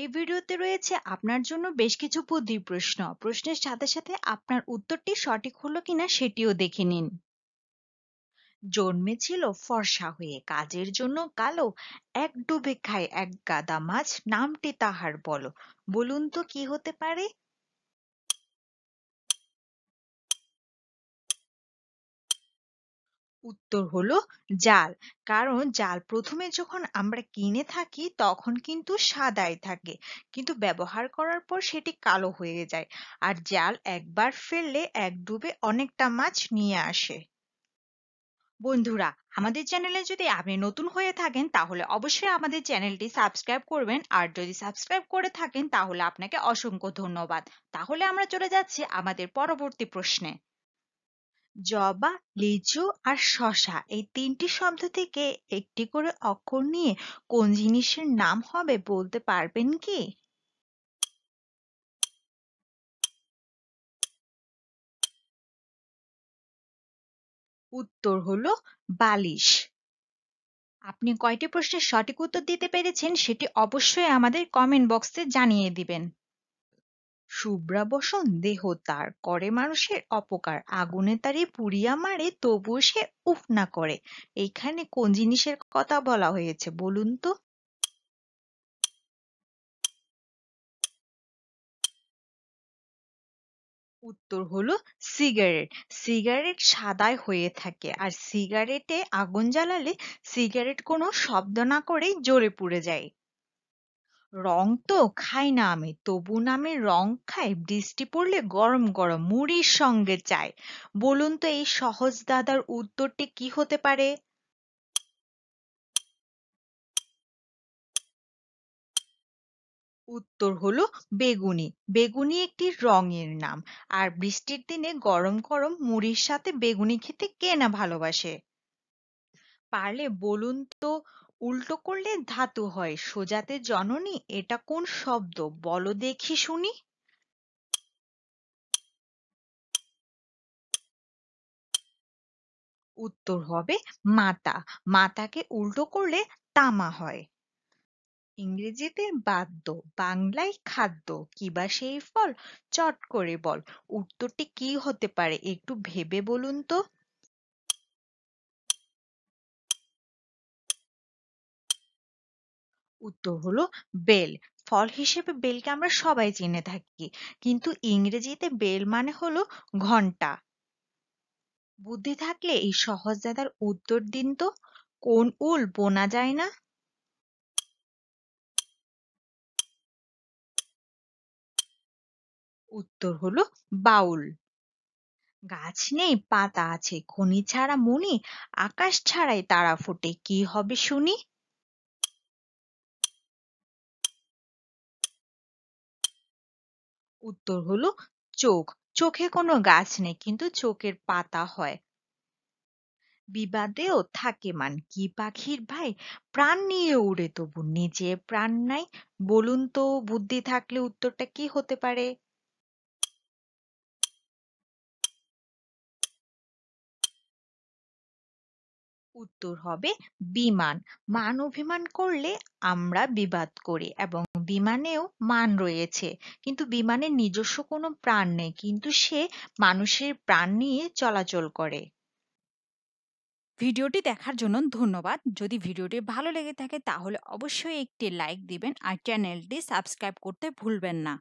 এই ভিডিওতে রয়েছে আপনার জন্য বেশ কিছু বুদ্ধি প্রশ্ন প্রশ্নের সাথে সাথে আপনার উত্তরটি সঠিক হলো কিনা সেটিও দেখে নিন জন্মেছিল ফর্সা হয়ে কাজের জন্য কালো এক ডুবে খায় এক গাদা মাছ নামটি তাহার বলো বলুন তো কি হতে পারে উত্তর হল জাল। কারণ জাল প্রথমে যখন আমরা কিনে থাকি তখন কিন্তু সাদাই থাকে। কিন্তু ব্যবহার করার পর সেটি কালো হয়ে যায়। আর জাল একবার ফেললে এক ডুবে অনেকটা মাছ নিয়ে আসে। বন্ধুরা আমাদের চ্যানেলে যদি আপনি নতুন হয়ে থাকেন তাহলে অবশ্যই আমাদের চ্যানেলটি সাবস্ক্রাইব করবেন আর যদি সাবস্ক্রাইব করে থাকেন তাহলে আপনাকে অসংখ্য ধন্যবাদ। তাহলে আমরা চলে যাচ্ছি আমাদের পরবর্তী প্রশ্নে। জবা, লিচু আর শসা এই তিনটি শব্দ থেকে একটি করে অক্ষর নিয়ে কোন জিনিসের নাম হবে বলতে পারবেন কি উত্তর হলো বালিশ আপনি কয়টি প্রশ্নের সঠিক উত্তর দিতে পেরেছেন সেটি অবশ্যই আমাদের কমেন্ট বক্সে জানিয়ে দিবেন শুভ্রাবসন দেহ তার করে মানুষের অপকার আগুনে তারে পুড়িয়া মারে তবুও সে উফ না করে এইখানে কোন জিনিসের কথা বলা হয়েছে বলুন তো উত্তর হলো সিগারেট সিগারেট সাদায় হয়ে থাকে আর সিগারেটে আগুন জ্বালালে সিগারেট কোনো শব্দ না করেই জ্বলে পুড়ে যায় রং তো খাই না আমি তবু না আমি রং খাই বৃষ্টি পড়লে গরম গরম মুড়ির সঙ্গে চাই বলুন তো এই সহজ দাদার উত্তরটি কি হতে পারে উত্তর হলো বেগুনি বেগুনি একটি রঙের নাম আর বৃষ্টির দিনে গরম গরম মুড়ির সাথে বেগুনি খেতে কে না ভালোবাসে পারলে বলুন তো উল্টো করলে ধাতু হয় সোজাতে জননী এটা কোন শব্দ বলো দেখি শুনি উত্তর হবে মাতা মাতাকে উল্টো করলে তামা হয় ইংরেজিতে বাদ্য বাংলায় খাদ্য কিবা সেই ফল চট করে বল উত্তরটি কি হতে পারে একটু ভেবে বলুন তো উত্তর হলো বেল। ফল হিসেবে বেলকে আমরা সবাই চিনে থাকি কিন্তু ইংরেজিতে বেল মানে হলো ঘন্টা। বুদ্ধি থাকলে এই সহজ দাদার উত্তর দিন তো কোন উল বোনা যায় না উত্তর হলো বাউল গাছ নেই পাতা আছে খনি ছাড়া মনি আকাশ ছাড়াই তারা ফোটে কি হবে শুনি উত্তর হলো চোখ চোখে কোনো গাছ নেই কিন্তু চোখের পাতা হয় বিবাদেও থাকে মান কি পাখির ভাই প্রাণ নিয়ে উড়ে তবু নিজে প্রাণ নাই বলুন তো বুদ্ধি থাকলে উত্তরটা কি হতে পারে উত্তর হবে বিমান মান অভিমান করলে আমরা বিবাদ করি এবং বিমানেও মান রয়েছে কিন্তু বিমানের নিজস্ব কোনো প্রাণ নেই কিন্তু সে মানুষের প্রাণ নিয়ে চলাচল করে ভিডিওটি দেখার জন্য ধন্যবাদ যদি ভিডিওটি ভালো লেগে থাকে তাহলে অবশ্যই একটি লাইক দিবেন আর চ্যানেলটি সাবস্ক্রাইব করতে ভুলবেন না